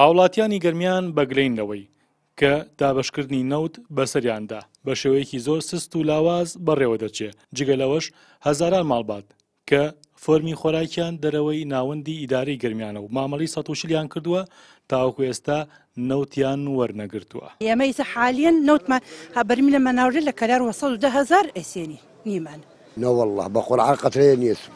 هاوڵاتیانی گەرمیان بەگرینەوەی کە دابشکردنی نەوت بەسەریاندا بە شێوەیەکی زۆر سست و لاواز بەڕێوە دەچێت جگەلەوەش هەزاران ماڵبات کە فەرمی خۆراکیان دەرەوەی ناوەندی ئیداری گرمیانە و مامەڵی سەتوشیلیان کردووە تاوەکو ئێستا نەوتیان وەرنەگرتووە ئێمەیسە حالیان نەوتمان هەبەرمی لە مەناوری لە کەلار وە هزار ئەسێنی نیمان نەوەله بە قۆرعاقەترەیە نیێسم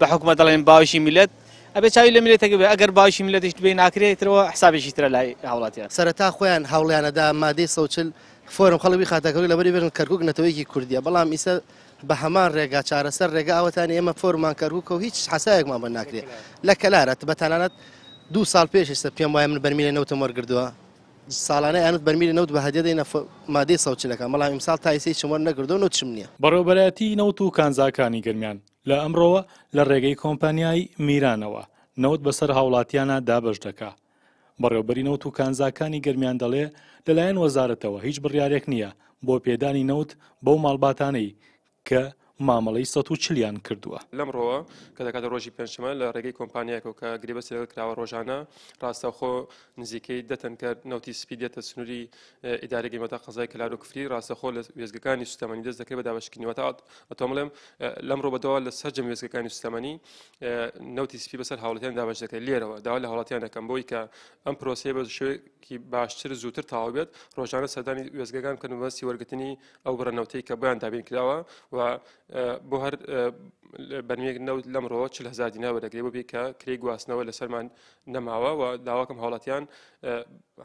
بە حکومە دەڵێن باوشی میلەت ئەبێ چاوی لە ملێتەکە بێ ئەگەر باشی ملەتیشت بێ ناکرێتەوە حسابێکی ترە لای هاوڵاتیان سەرەتا خۆیان هەوڵیانەدا مادەی سەوچل فۆرم خەڵبی خاتەکەوی لەبەری بێن کەرکک نەتەوەیکی کوردیە بەڵام ئیسە بە هەمان ڕێگا چارەسەر ڕێگا ئەوەتان ئێمە فۆرمان کەرککە و هیچ حسایەکمان بە ناکرێت لە کەلارەت بەتانانەت دوو سال پێشستا پێم وایە من بەرمیلە نەوتە وەرگردووە ساڵانە یانت بەرمیری نەوت بە هەدێ دەینە مادەی سەوچلەکە مەڵام ئیمساڵ تایسی چمەر نەگردون و چم نییە بەڕێوبەرەتی نەوت و کانزاکانی گرمیان لە ئەمڕۆوە لە ڕێگەی کۆمپانیای میرانەوە نەوت بەسەر هاوڵاتیانە دابش دەکا بەڕێوبەری نەوت و کانزاکانی گرمیان دەڵێ لەلایەن وەزارەتەوە هیچ بڕیارێک نییە بۆ پێدانی نەوت بەو ماڵباتانەی کە مامەڵەی 1940یان کردووە لەمڕەوە کە دەکاتە ڕۆژی پێنجمە لە ڕێگەی کۆمپانیەکە کە گرێبەس لەگەڵ کراوە ڕۆژانە ڕاستەخۆ نزیکەی دەتەن کرد نوتی سپی دێتە سنووری ئیدارێکی مەتا قەزای کللار و کفری ڕاستەخۆ لە وێزگەکانی سوستەمەنی دەست دەکەی بە دابشکنیوەتە ئەتۆمڵێم لەمڕۆ بەدەوە لە سەررجم وێزگەکانی سوستەمەنی نوتی سپی بەسەر هاوڵەتیان دابش دەکەی لێرەوە داوا لە هاوڵاتیان دەکەم بۆی کە ئەم پرۆسی بە شوێکی باشتر زووتر تاوا بێت ڕۆژانە سەردانی وێزگەکان کەنوەسی وەرگتنی ئەو بڕەنەوتەی کە بەیان دابین کراوە و بۆ هەر بەرمێک نەوت لەمڕۆ چ هزار دیینەوە دەگری ببی کە کری گواستنەوە لە سەرمان نەماوە و داواکەم هاوڵاتیان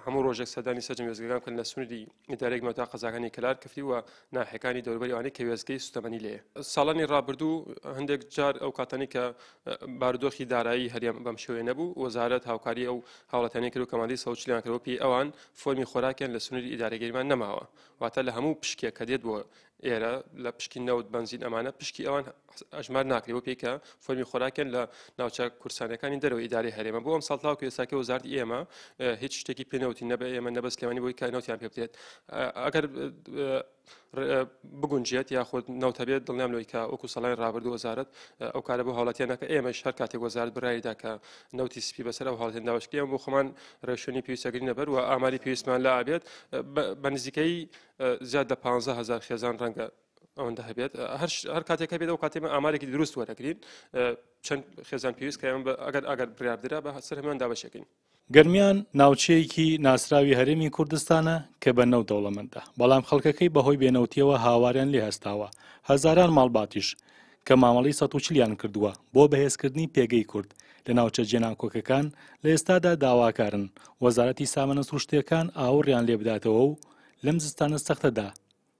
هەموو ڕۆژێک سەدانی سەجم وێزگەکان کردن لە سنووری ئیدارێک مەتا قەزاکانی کلار کەفری و ناحەکانی دەوربەری وانەی کە وێزگەی سوتەمەنی لێ ساڵانی ڕابردوو هەندێک جار ئەو کاتانی کە باردۆخی دارایی هەریم بەم شوێ نەبوو وەزارەت هاوکاری ئەو هاوڵاتانی کرد و کەمالی سەوچلیان کردەوەپی ئەوان فۆمی خۆراکیان لە سنووری ئیدارەگەریمان نەماوە واتە لە هەموو پشکێک کە دێت بۆ ئێرە لە پشکی نەوت بنزین ئەمانە پشکی ئەوان ئەژمار کار ناکرەوە پێکە فەرمی خۆراکەن لە ناوچە کورسانەکانی دەرەوە ئیداری هەرێمە بۆ ئەم ساڵتاو کە ێساکە وزارد ئێمە هیچ شتێکی پێنەوتی نەبە ئێمە نەبەست لەوانی بۆی کارنەوتیان پێ بێت ئەگەر بگونجێت یاخود ناوتەبێت دڵنیام لۆی کە ئۆکو سەڵای رابرد وەزارت ئەو کارە بۆ حڵاتیانەکە ئێمە شار کاتێک وەزارت برایدا کە نوتی سپی بەسەر ئەو حڵاتێن داوشکیان بۆ خۆمان ڕێشنی پێویستەگری نەبەر و ئاماری پێویستمان لا ئابێت بە نزیکەی زیاد لە 15 هزار خێزان ڕەنگە ئەوەندە هەبێت هەر کاتێک هەبێت ئەو کاتێمە ئامارێکی دروست وەرەگرین چەند خێزان پێویست کە ئەگەر ئەگەر بریاردرا بە هەسەر هەمان دابشێکین. گەرمیان ناوچەیەکی ناسراوی هەرێمی کوردستانە کە بە نەو دەوڵەمەدا بەڵام خەڵکەکەی بەهۆی بێنەوتیەوە هاواریان لێ هەستاوە هەزاران ماڵباتیش کە مامەڵی سەوچلیان کردووە بۆ بەهێزکردنی پێگەی کورد لە ناوچە جێناکۆکەکان لە ئێستادا داواکارن وەزارەتی سامانە سوشتەکان ئاوڕیان لێ بداتەوە و لەم زستانە سەختەدا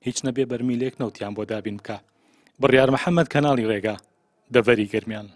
هیچ نەبێ بەرمیلێک نەوتیان بۆ دابین بکە بڕیار محەممەد کەناڵی ڕێگا دەڤەری گرمیان